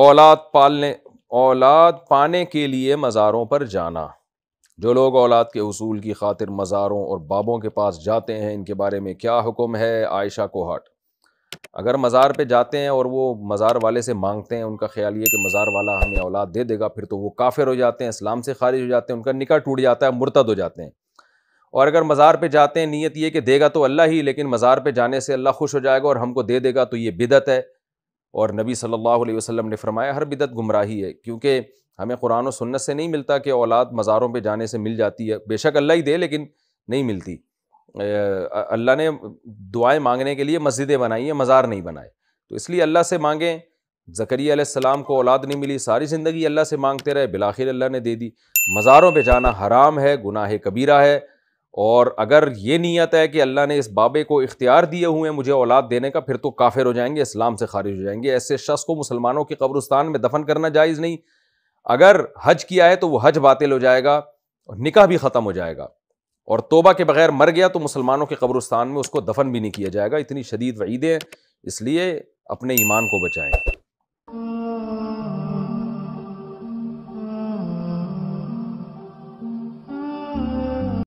औलाद पालने औलाद पाने के लिए मज़ारों पर जाना जो लोग औलाद के असूल की खातिर मज़ारों और बाबों के पास जाते हैं इनके बारे में क्या हुक्म है आयशा कोहाट अगर मज़ार पे जाते हैं और वो मज़ार वाले से मांगते हैं उनका ख्याल ये कि मज़ार वाला हमें औलाद दे देगा फिर तो वो काफिर हो जाते हैं इस्लाम से खारिज हो जाते हैं उनका निका टूट जाता है मुर्तद हो जाते हैं और अगर मज़ार पे जाते हैं नीयत ये कि देगा तो अल्लाह ही लेकिन मज़ार पे जाने से अल्लाह खुश हो जाएगा और हमको दे देगा तो ये बिदत है और नबी सल्लल्लाहु अलैहि वसल्लम ने फरमाया हर बिदत गुमराही है क्योंकि हमें कुरान और सुन्नत से नहीं मिलता कि औलाद मज़ारों पर जाने से मिल जाती है बेशक अल्लाह ही दे लेकिन नहीं मिलती अल्लाह ने दुआएँ मांगने के लिए मस्जिदें बनाई हैं मज़ार नहीं बनाए तो इसलिए अल्लाह से मांगें जकरिया सलाम को औलाद नहीं मिली सारी ज़िंदगी अल्लाह से मांगते रहे बिलाखिर अल्लाह ने दे दी मज़ारों पर जाना हराम है गुनाह कबीरा है और अगर ये नीयत है कि अल्लाह ने इस बाबे को इख्तियार दिए हुए हैं मुझे औलाद देने का फिर तो काफिर हो जाएंगे इस्लाम से खारिज हो जाएंगे ऐसे शख्स को मुसलमानों के कब्रस्तान में दफन करना जायज़ नहीं अगर हज किया है तो वो हज बातिल हो जाएगा और निकाह भी ख़त्म हो जाएगा और तोबा के बगैर मर गया तो मुसलमानों के कब्रस्तान में उसको दफन भी नहीं किया जाएगा इतनी शदीद वईदें इसलिए अपने ईमान को बचाएँ